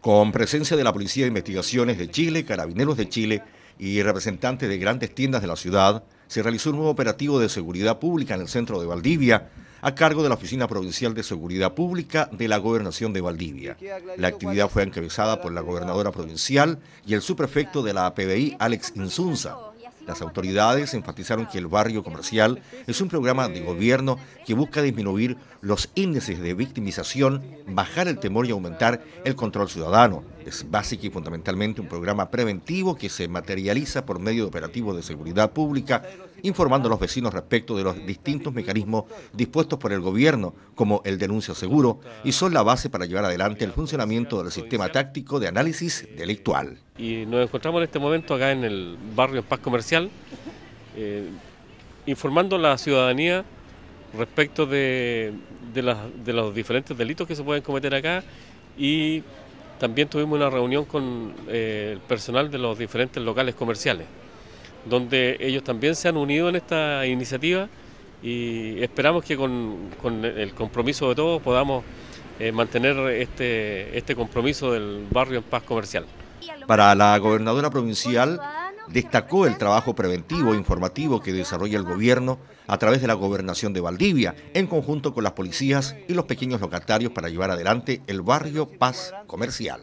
Con presencia de la Policía de Investigaciones de Chile, Carabineros de Chile y representantes de grandes tiendas de la ciudad, se realizó un nuevo operativo de seguridad pública en el centro de Valdivia, a cargo de la Oficina Provincial de Seguridad Pública de la Gobernación de Valdivia. La actividad fue encabezada por la gobernadora provincial y el subprefecto de la PBI, Alex Insunza, las autoridades enfatizaron que el barrio comercial es un programa de gobierno que busca disminuir los índices de victimización, bajar el temor y aumentar el control ciudadano. Es básico y fundamentalmente un programa preventivo que se materializa por medio de operativos de seguridad pública, informando a los vecinos respecto de los distintos mecanismos dispuestos por el gobierno, como el denuncio seguro, y son la base para llevar adelante el funcionamiento del sistema táctico de análisis delictual. Y nos encontramos en este momento acá en el barrio Paz Comercial, eh, informando a la ciudadanía respecto de, los diferentes delitos que se pueden cometer acá y también tuvimos una reunión con eh, el personal de los diferentes locales comerciales donde ellos también se han unido en esta iniciativa y esperamos que con, el compromiso de todos podamos eh, mantener este, este compromiso del barrio en paz comercial. Para la gobernadora provincial destacó el trabajo preventivo e informativo que desarrolla el gobierno a través de la gobernación de Valdivia, en conjunto con las policías y los pequeños locatarios para llevar adelante el barrio Paz Comercial.